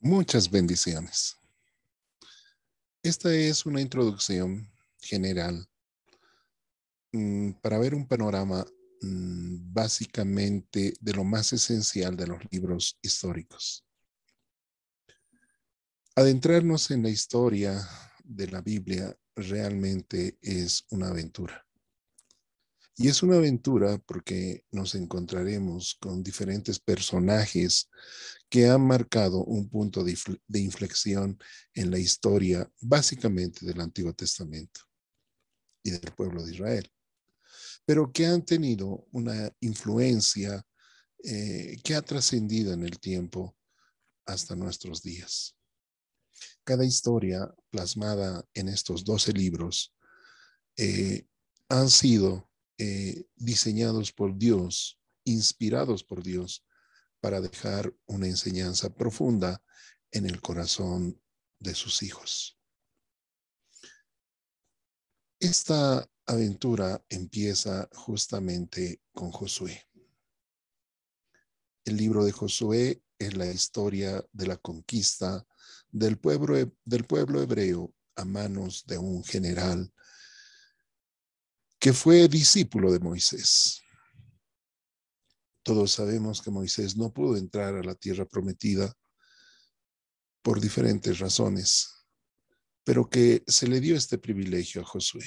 Muchas bendiciones. Esta es una introducción general mm, para ver un panorama mm, básicamente de lo más esencial de los libros históricos. Adentrarnos en la historia de la Biblia realmente es una aventura. Y es una aventura porque nos encontraremos con diferentes personajes que han marcado un punto de, inflexión en la historia básicamente del Antiguo Testamento y del pueblo de Israel, pero que han tenido una influencia eh, que ha trascendido en el tiempo hasta nuestros días. Cada historia plasmada en estos 12 libros eh, han sido eh, diseñados por Dios, inspirados por Dios, para dejar una enseñanza profunda en el corazón de sus hijos. Esta aventura empieza justamente con Josué. El libro de Josué es la historia de la conquista del pueblo, del pueblo hebreo a manos de un general que fue discípulo de Moisés. Todos sabemos que Moisés no pudo entrar a la tierra prometida por diferentes razones, pero que se le dio este privilegio a Josué.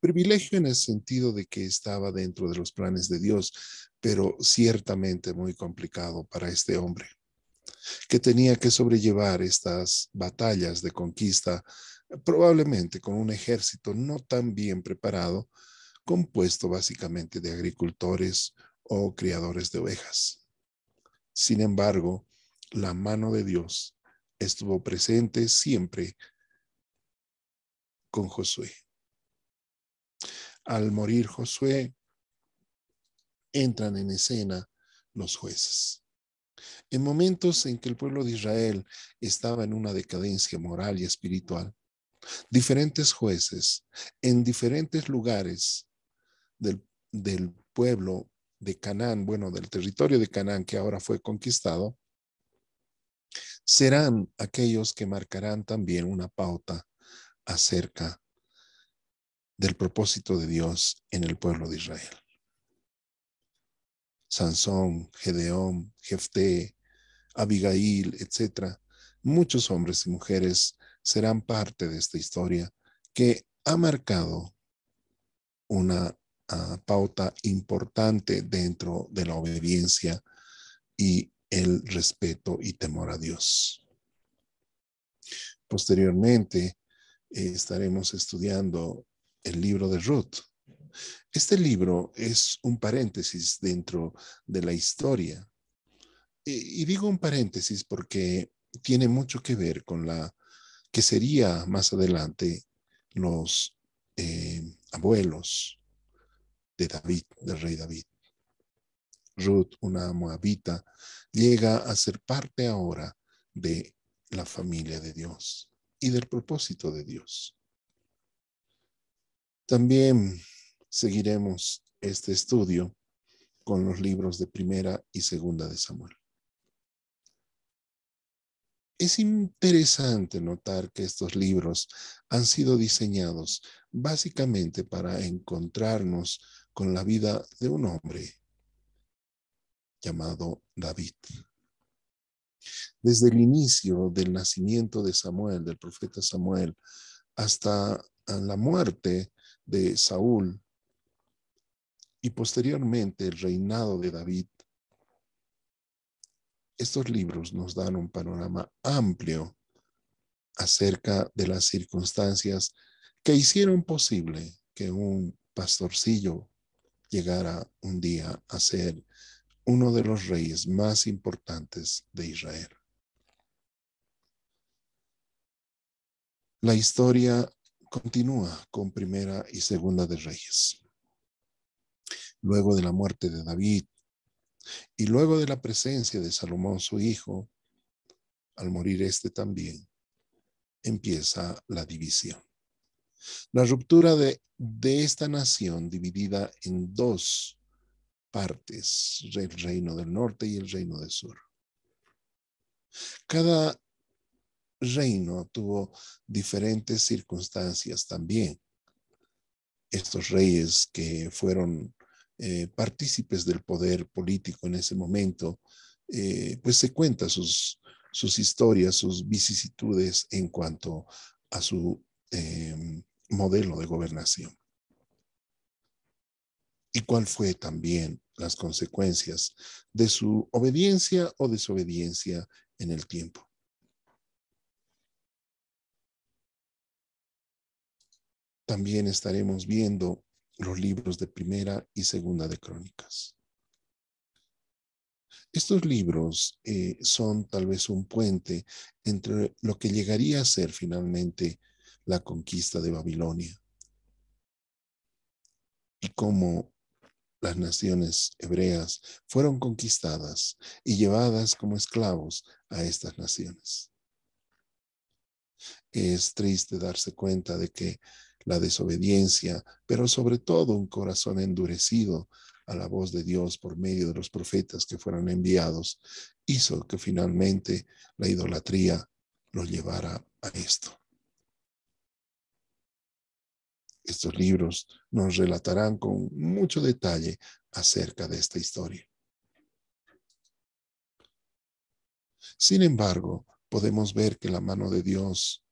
Privilegio en el sentido de que estaba dentro de los planes de Dios, pero ciertamente muy complicado para este hombre, que tenía que sobrellevar estas batallas de conquista probablemente con un ejército no tan bien preparado, compuesto básicamente de agricultores o criadores de ovejas. Sin embargo, la mano de Dios estuvo presente siempre con Josué. Al morir Josué, entran en escena los jueces. En momentos en que el pueblo de Israel estaba en una decadencia moral y espiritual, diferentes jueces en diferentes lugares del, pueblo de Canaán, bueno, del territorio de Canaán que ahora fue conquistado, serán aquellos que marcarán también una pauta acerca del propósito de Dios en el pueblo de Israel. Sansón, Gedeón, Jefté, Abigail, etc. Muchos hombres y mujeres serán parte de esta historia que ha marcado una ah, pauta importante dentro de la obediencia y el respeto y temor a Dios. Posteriormente eh, estaremos estudiando el libro de Ruth. Este libro es un paréntesis dentro de la historia. Eh, y digo un paréntesis porque tiene mucho que ver con la que sería más adelante los eh, abuelos de David, del rey David. Ruth, una moabita, llega a ser parte ahora de la familia de Dios y del propósito de Dios. También seguiremos este estudio con los libros de primera y segunda de Samuel. Es interesante notar que estos libros han sido diseñados básicamente para encontrarnos con la vida de un hombre llamado David. Desde el inicio del nacimiento de Samuel, del profeta Samuel, hasta la muerte de Saúl y posteriormente el reinado de David, estos libros nos dan un panorama amplio acerca de las circunstancias que hicieron posible que un pastorcillo llegara un día a ser uno de los reyes más importantes de Israel. La historia continúa con Primera y Segunda de Reyes. Luego de la muerte de David, y luego de la presencia de Salomón, su hijo, al morir este también, empieza la división. La ruptura de, de esta nación dividida en dos partes, el reino del norte y el reino del sur. Cada reino tuvo diferentes circunstancias también. Estos reyes que fueron eh, partícipes del poder político en ese momento, eh, pues se cuenta sus, sus historias, sus vicisitudes en cuanto a su em, modelo de gobernación. Y cuál fue también las consecuencias de su obediencia o desobediencia en el tiempo. También estaremos viendo los libros de primera y segunda de crónicas. Estos libros eh, son tal vez un puente entre lo que llegaría a ser finalmente la conquista de Babilonia y cómo las naciones hebreas fueron conquistadas y llevadas como esclavos a estas naciones. Es triste darse cuenta de que la desobediencia, pero sobre todo un corazón endurecido a la voz de Dios por medio de los profetas que fueron enviados, hizo que finalmente la idolatría lo llevara a esto. Estos libros nos relatarán con mucho detalle acerca de esta historia. Sin embargo, podemos ver que la mano de Dios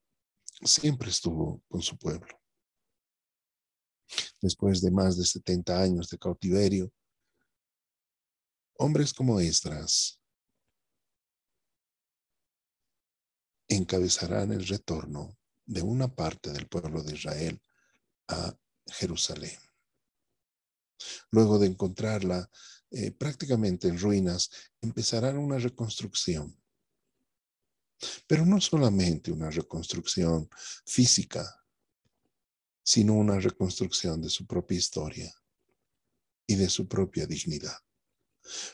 siempre estuvo con su pueblo después de más de 70 años de cautiverio. Hombres como Esdras encabezarán el retorno de una parte del pueblo de Israel a Jerusalén. Luego de encontrarla eh, prácticamente en ruinas, empezarán una reconstrucción. Pero no solamente una reconstrucción física, sino una reconstrucción de su propia historia y de su propia dignidad.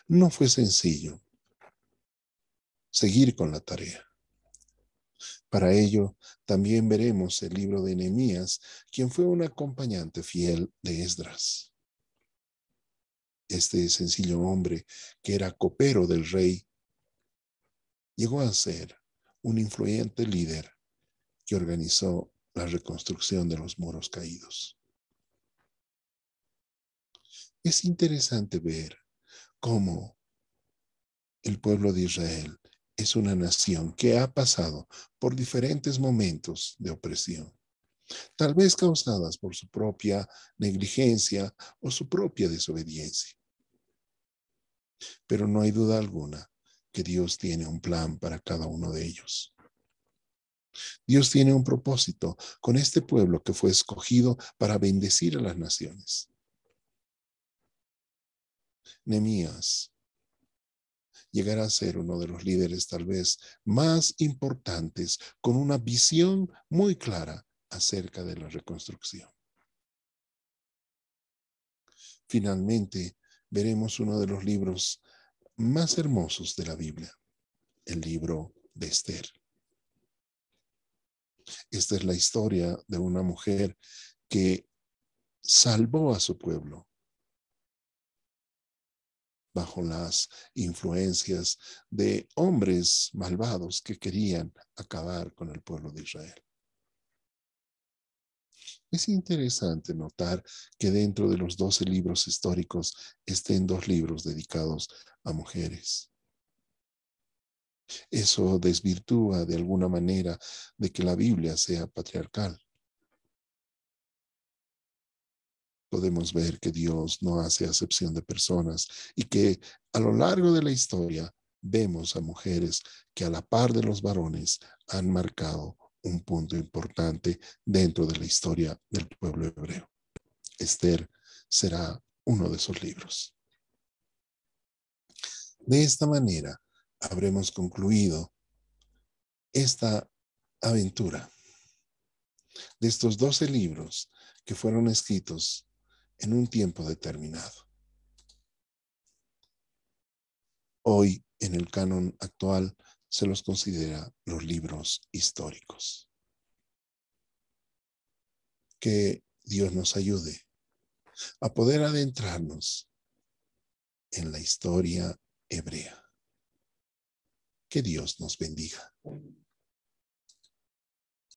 No fue sencillo seguir con la tarea. Para ello, también veremos el libro de Nehemías, quien fue un acompañante fiel de Esdras. Este sencillo hombre, que era copero del rey, llegó a ser un influyente líder que organizó la reconstrucción de los muros caídos. Es interesante ver cómo el pueblo de Israel es una nación que ha pasado por diferentes momentos de opresión, tal vez causadas por su propia negligencia o su propia desobediencia. Pero no hay duda alguna que Dios tiene un plan para cada uno de ellos. Dios tiene un propósito con este pueblo que fue escogido para bendecir a las naciones. Nemías llegará a ser uno de los líderes tal vez más importantes con una visión muy clara acerca de la reconstrucción. Finalmente, veremos uno de los libros más hermosos de la Biblia, el libro de Esther. Esta es la historia de una mujer que salvó a su pueblo bajo las influencias de hombres malvados que querían acabar con el pueblo de Israel. Es interesante notar que dentro de los doce libros históricos estén dos libros dedicados a mujeres. Eso desvirtúa de alguna manera de que la Biblia sea patriarcal. Podemos ver que Dios no hace acepción de personas y que a lo largo de la historia vemos a mujeres que a la par de los varones han marcado un punto importante dentro de la historia del pueblo hebreo. Esther será uno de esos libros. De esta manera, habremos concluido esta aventura de estos doce libros que fueron escritos en un tiempo determinado. Hoy en el canon actual se los considera los libros históricos. Que Dios nos ayude a poder adentrarnos en la historia hebrea. Que Dios nos bendiga.